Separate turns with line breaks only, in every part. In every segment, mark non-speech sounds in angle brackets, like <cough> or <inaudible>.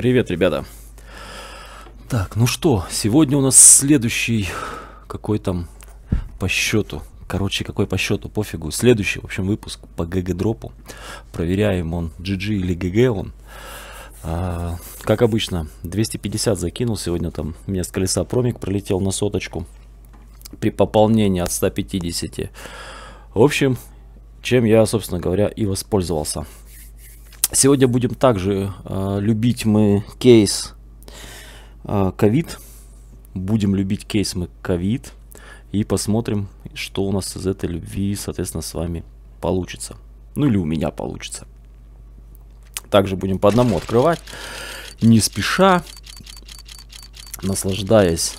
Привет, ребята. Так, ну что, сегодня у нас следующий, какой там по счету, короче, какой по счету, пофигу, следующий, в общем, выпуск по ГГ-дропу. Проверяем он GG или ГГ он. А, как обычно, 250 закинул, сегодня там у меня с колеса промик пролетел на соточку при пополнении от 150. В общем, чем я, собственно говоря, и воспользовался. Сегодня будем также э, любить мы кейс э, ковид. будем любить кейс мы ковид. И посмотрим, что у нас из этой любви, соответственно, с вами получится. Ну или у меня получится. Также будем по одному открывать. Не спеша. Наслаждаясь.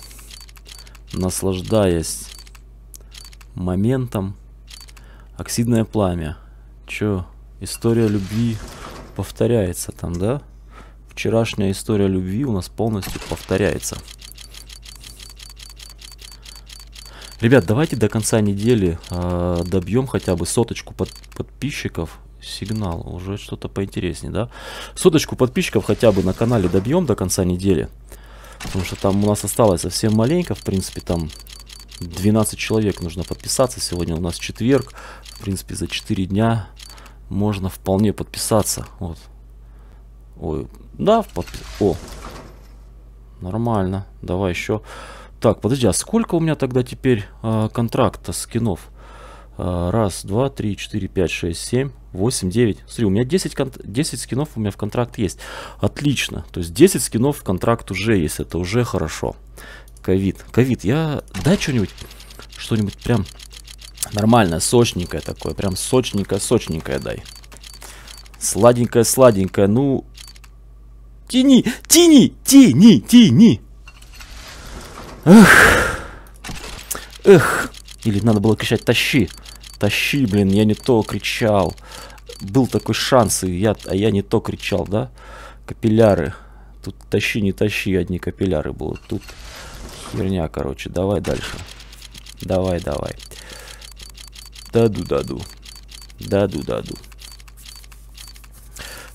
Наслаждаясь моментом. Оксидное пламя. Чё? История любви повторяется там, да? Вчерашняя история любви у нас полностью повторяется. Ребят, давайте до конца недели э, добьем хотя бы соточку под, подписчиков. Сигнал, уже что-то поинтереснее, да? Соточку подписчиков хотя бы на канале добьем до конца недели. Потому что там у нас осталось совсем маленько, в принципе, там 12 человек нужно подписаться. Сегодня у нас четверг, в принципе, за 4 дня можно вполне подписаться. Вот. Ой, да, подпис... О, нормально. Давай еще. Так, подожди, а сколько у меня тогда теперь э, контракта скинов? А, раз, два, три, четыре, пять, шесть, семь, восемь, девять. Смотри, у меня 10, кон 10 скинов у меня в контракт есть. Отлично. То есть 10 скинов в контракт уже есть. Это уже хорошо. Ковид. Ковид, я... Дай что-нибудь. Что-нибудь прям Нормально, сочненькое такое. Прям сочненькое, сочненькое дай. Сладенькое, сладенькое. Ну, тяни, тяни, тяни, тяни. Эх. Эх. Или надо было кричать «тащи». Тащи, блин, я не то кричал. Был такой шанс, и я, а я не то кричал, да? Капилляры. Тут тащи, не тащи, одни капилляры будут. Тут херня, короче. Давай дальше. Давай, давай. Даду-даду. Даду-даду.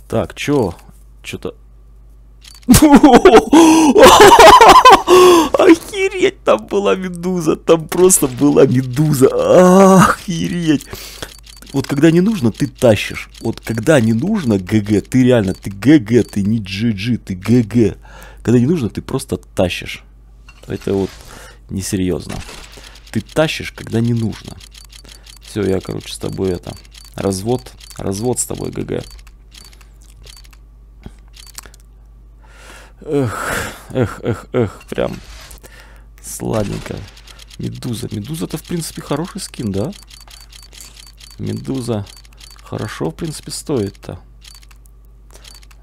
Так, чё? Чё-то... <laughs> Охереть, там была медуза, там просто была медуза, охереть. Вот когда не нужно, ты тащишь. Вот когда не нужно, ГГ, ты реально, ты ГГ, ты не GG, ты ГГ. Когда не нужно, ты просто тащишь. Это вот несерьезно. Ты тащишь, когда не нужно все, я, короче, с тобой это... Развод, развод с тобой, ГГ. Эх, эх, эх, эх, прям сладенько. Медуза. Медуза-то, в принципе, хороший скин, да? Медуза хорошо, в принципе, стоит-то.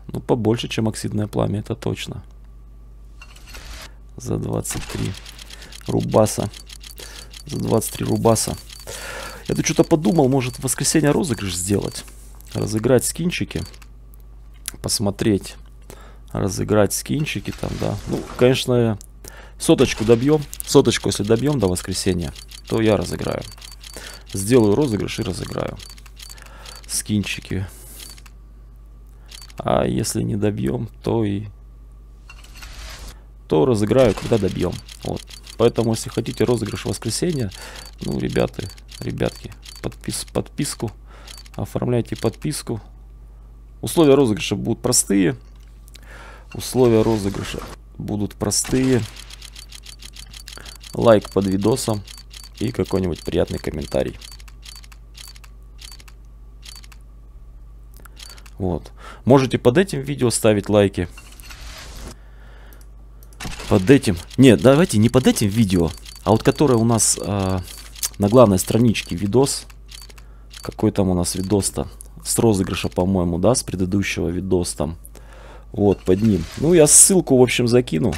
Ну, побольше, чем оксидное пламя, это точно. За 23 рубаса. За 23 рубаса. Я тут что-то подумал, может в воскресенье розыгрыш сделать. Разыграть скинчики. Посмотреть. Разыграть скинчики там, да. Ну, конечно, соточку добьем. Соточку, если добьем до воскресенья, то я разыграю. Сделаю розыгрыш и разыграю. Скинчики. А если не добьем, то и... То разыграю, когда добьем. Вот. Поэтому, если хотите розыгрыш воскресенья, ну, ребята, ребятки. Подпис подписку. Оформляйте подписку. Условия розыгрыша будут простые. Условия розыгрыша будут простые. Лайк под видосом и какой-нибудь приятный комментарий. Вот. Можете под этим видео ставить лайки. Под этим. Нет, давайте не под этим видео, а вот которое у нас... Э на главной страничке видос. Какой там у нас видос-то? С розыгрыша, по-моему, да, с предыдущего видос там. Вот, под ним. Ну, я ссылку, в общем, закину.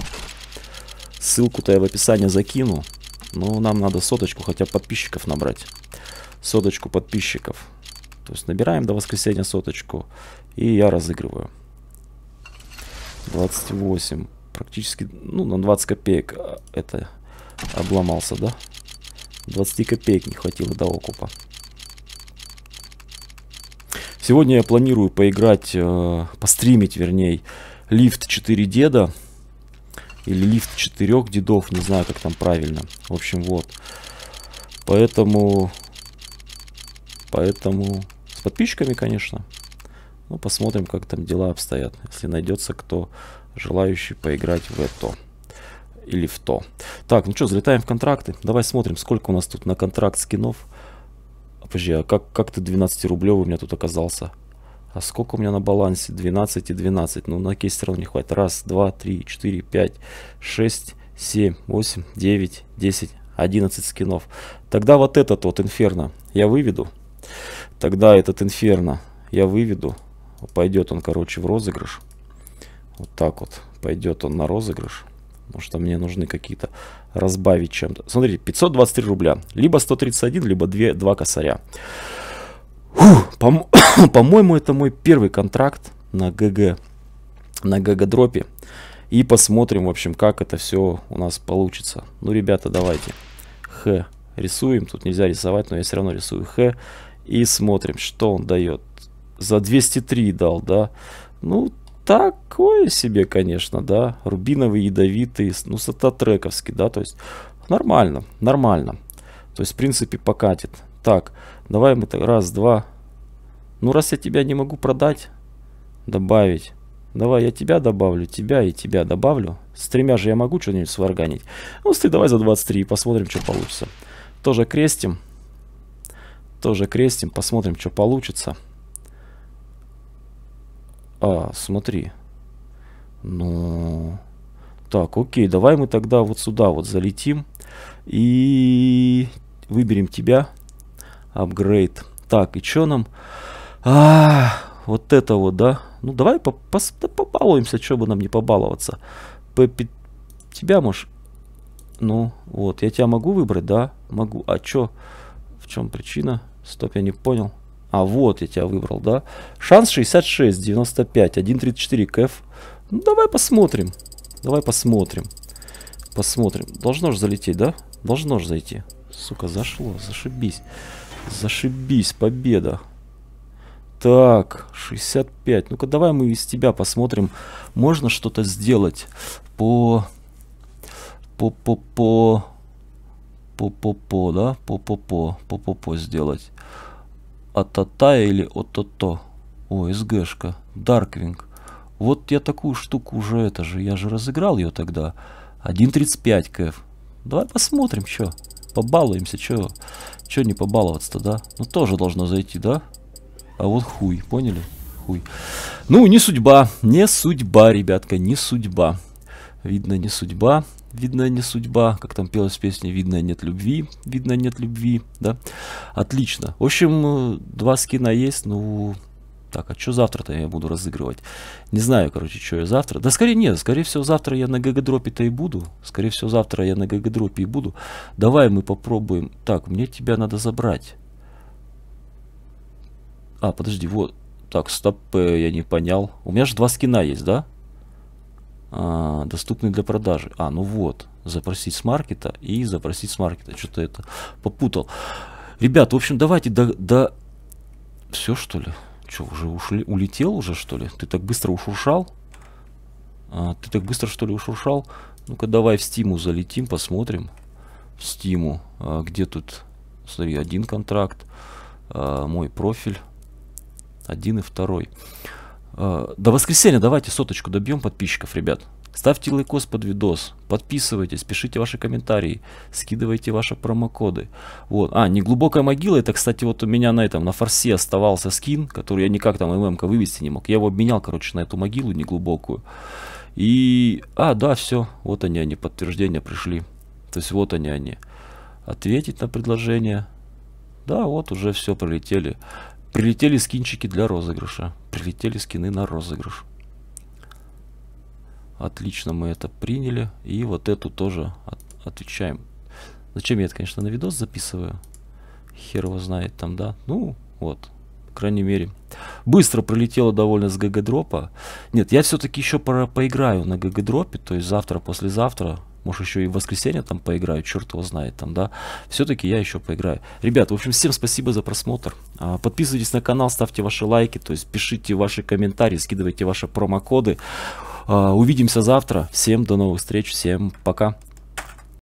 Ссылку-то я в описании закину. Но нам надо соточку хотя подписчиков набрать. Соточку подписчиков. То есть набираем до воскресенья соточку. И я разыгрываю. 28. Практически, ну, на 20 копеек а, это обломался, да? 20 копеек не хватило до окупа. Сегодня я планирую поиграть, э, постримить, вернее, лифт 4 деда. Или лифт 4 дедов, не знаю, как там правильно. В общем, вот. Поэтому... Поэтому... С подписчиками, конечно. Ну, посмотрим, как там дела обстоят. Если найдется кто желающий поиграть в это или в то. Так, ну что, залетаем в контракты. Давай смотрим, сколько у нас тут на контракт скинов. А, подожди, а как, как ты 12-рублевый у меня тут оказался? А сколько у меня на балансе? 12 и 12. Ну, на кейс равно не хватит. Раз, два, три, четыре, пять, шесть, семь, восемь, девять, десять, одиннадцать скинов. Тогда вот этот вот инферно я выведу. Тогда этот инферно я выведу. Пойдет он, короче, в розыгрыш. Вот так вот. Пойдет он на розыгрыш. Может, что мне нужны какие-то разбавить чем-то. Смотрите, 523 рубля. Либо 131, либо 2, 2 косаря. <coughs> По-моему, по это мой первый контракт на ГГ. На ГГ-дропе. И посмотрим, в общем, как это все у нас получится. Ну, ребята, давайте. Х. Рисуем. Тут нельзя рисовать, но я все равно рисую Х. И смотрим, что он дает. За 203 дал, да? Ну, такое себе, конечно, да. Рубиновый, ядовитый, ну, сататрековский, да, то есть нормально, нормально. То есть, в принципе, покатит. Так, давай мы так, раз, два. Ну, раз я тебя не могу продать, добавить. Давай я тебя добавлю, тебя и тебя добавлю. С тремя же я могу что-нибудь сварганить. Ну, сты давай за 23 и посмотрим, что получится. Тоже крестим. Тоже крестим, посмотрим, что получится. А, смотри. Ну... Так, окей, давай мы тогда вот сюда вот залетим. И выберем тебя. Апгрейд. Так, и что нам? А, вот это вот, да? Ну, давай по -пос да побалуемся, что бы нам не побаловаться. Пеппи, тебя можешь... Ну, вот, я тебя могу выбрать, да? Могу. А чё? В чем причина? Стоп, я не понял. А вот я тебя выбрал, да? Шанс 66, 95, 1.34 кэф. Ну, давай посмотрим. Давай посмотрим. Посмотрим. Должно же залететь, да? Должно же зайти. Сука, зашло. Зашибись. Зашибись. Победа. Так, 65. Ну-ка, давай мы из тебя посмотрим. Можно что-то сделать по... По-по-по... По-по-по, да? По-по-по. По-по-по сделать. Атата или Отото. О, СГшка. Дарквинг. Вот я такую штуку уже, это же, я же разыграл ее тогда. 1.35 кэф. Давай посмотрим, что, Побалуемся, что, что не побаловаться-то, да? Ну тоже должно зайти, да? А вот хуй, поняли? Хуй. Ну, не судьба. Не судьба, ребятка, не судьба. Видно, не судьба, видно, не судьба. Как там пелась песня «Видно, нет любви», «Видно, нет любви», да? Отлично. В общем, э, два скина есть, ну... Так, а что завтра-то я буду разыгрывать? Не знаю, короче, что я завтра. Да скорее нет, скорее всего завтра я на ГГ-дропе-то и буду. Скорее всего завтра я на ГГ-дропе и буду. Давай мы попробуем. Так, мне тебя надо забрать. А, подожди, вот. Так, стоп, э, я не понял. У меня же два скина есть, да? а, доступны для продажи. А, ну вот, запросить с маркета и запросить с маркета. Что-то это попутал. Ребят, в общем, давайте до... до... Все, что ли? Что, уже ушли? улетел уже, что ли? Ты так быстро ушуршал? А, ты так быстро, что ли, ушуршал? Ну-ка, давай в стиму залетим, посмотрим. В стиму. А, где тут? Смотри, один контракт. А, мой профиль. Один и Второй. Э, до воскресенья давайте соточку добьем подписчиков, ребят. Ставьте лайкос под видос, подписывайтесь, пишите ваши комментарии, скидывайте ваши промокоды. Вот. А, неглубокая могила, это, кстати, вот у меня на этом, на форсе оставался скин, который я никак там ММК вывести не мог. Я его обменял, короче, на эту могилу неглубокую. И, а, да, все, вот они, они, подтверждения пришли. То есть вот они, они. Ответить на предложение. Да, вот уже все пролетели. Прилетели скинчики для розыгрыша. Прилетели скины на розыгрыш. Отлично, мы это приняли. И вот эту тоже от отвечаем. Зачем я это, конечно, на видос записываю? Хер его знает там, да? Ну, вот, по крайней мере. Быстро пролетело довольно с ГГ-дропа. Нет, я все-таки еще по поиграю на ГГ-дропе, то есть завтра, послезавтра может, еще и в воскресенье там поиграю, черт его знает там, да. Все-таки я еще поиграю. Ребят, в общем, всем спасибо за просмотр. А, подписывайтесь на канал, ставьте ваши лайки, то есть пишите ваши комментарии, скидывайте ваши промокоды. А, увидимся завтра. Всем до новых встреч, всем пока.